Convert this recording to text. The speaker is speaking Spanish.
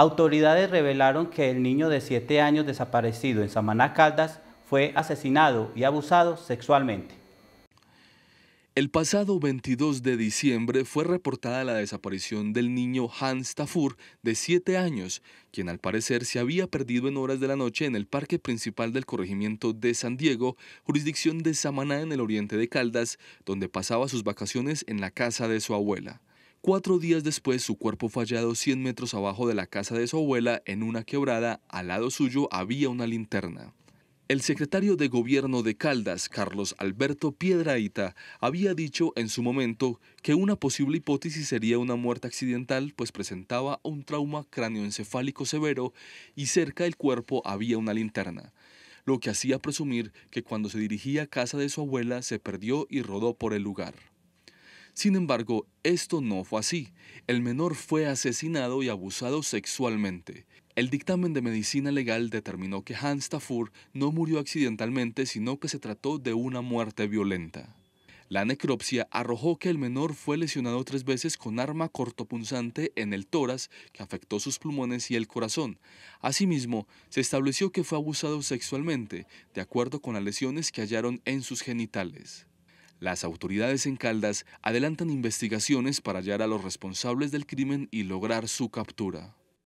Autoridades revelaron que el niño de 7 años desaparecido en Samaná Caldas fue asesinado y abusado sexualmente. El pasado 22 de diciembre fue reportada la desaparición del niño Hans Tafur, de 7 años, quien al parecer se había perdido en horas de la noche en el parque principal del corregimiento de San Diego, jurisdicción de Samaná en el oriente de Caldas, donde pasaba sus vacaciones en la casa de su abuela. Cuatro días después, su cuerpo fallado hallado 100 metros abajo de la casa de su abuela en una quebrada. Al lado suyo había una linterna. El secretario de gobierno de Caldas, Carlos Alberto Piedraíta, había dicho en su momento que una posible hipótesis sería una muerte accidental, pues presentaba un trauma cráneoencefálico severo y cerca del cuerpo había una linterna, lo que hacía presumir que cuando se dirigía a casa de su abuela se perdió y rodó por el lugar. Sin embargo, esto no fue así. El menor fue asesinado y abusado sexualmente. El dictamen de medicina legal determinó que Hans Tafur no murió accidentalmente, sino que se trató de una muerte violenta. La necropsia arrojó que el menor fue lesionado tres veces con arma cortopunzante en el tórax que afectó sus pulmones y el corazón. Asimismo, se estableció que fue abusado sexualmente, de acuerdo con las lesiones que hallaron en sus genitales. Las autoridades en Caldas adelantan investigaciones para hallar a los responsables del crimen y lograr su captura.